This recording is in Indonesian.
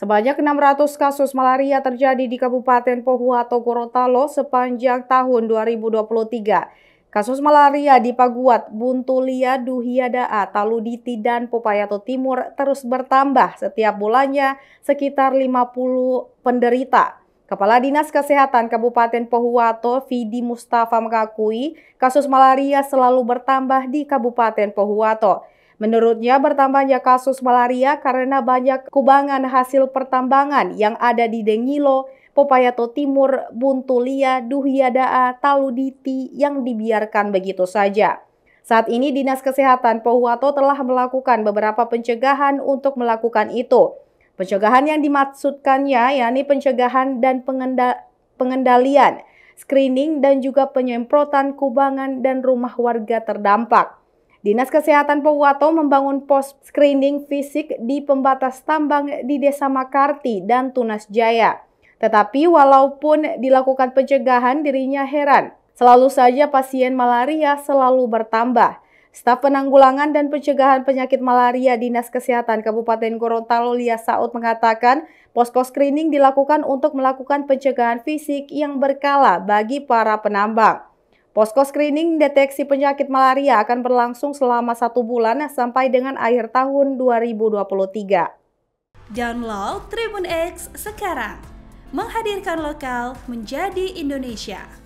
Sebanyak 600 kasus malaria terjadi di Kabupaten Pohuwato Gorontalo sepanjang tahun 2023. Kasus malaria di Paguat, Buntulia, Duhiadaa, Taluditi, dan Popayato Timur terus bertambah setiap bulannya sekitar 50 penderita. Kepala Dinas Kesehatan Kabupaten Pohuwato, Fidi Mustafa mengakui kasus malaria selalu bertambah di Kabupaten Pohuwato. Menurutnya bertambahnya kasus malaria karena banyak kubangan hasil pertambangan yang ada di Dengilo, Popayato Timur, Buntulia, Duhyadaa, Taluditi yang dibiarkan begitu saja. Saat ini Dinas Kesehatan Pohuwato telah melakukan beberapa pencegahan untuk melakukan itu. Pencegahan yang dimaksudkannya yakni pencegahan dan pengendalian, screening dan juga penyemprotan kubangan dan rumah warga terdampak. Dinas Kesehatan Powato membangun pos screening fisik di pembatas tambang di Desa Makarti dan Tunas Jaya. Tetapi walaupun dilakukan pencegahan dirinya heran, selalu saja pasien malaria selalu bertambah. Staf penanggulangan dan pencegahan penyakit malaria Dinas Kesehatan Kabupaten Gorontalo Lia Saud mengatakan posko screening dilakukan untuk melakukan pencegahan fisik yang berkala bagi para penambang. Posko screening deteksi penyakit malaria akan berlangsung selama satu bulan sampai dengan akhir tahun 2023. Download Tribun X sekarang, menghadirkan lokal menjadi Indonesia.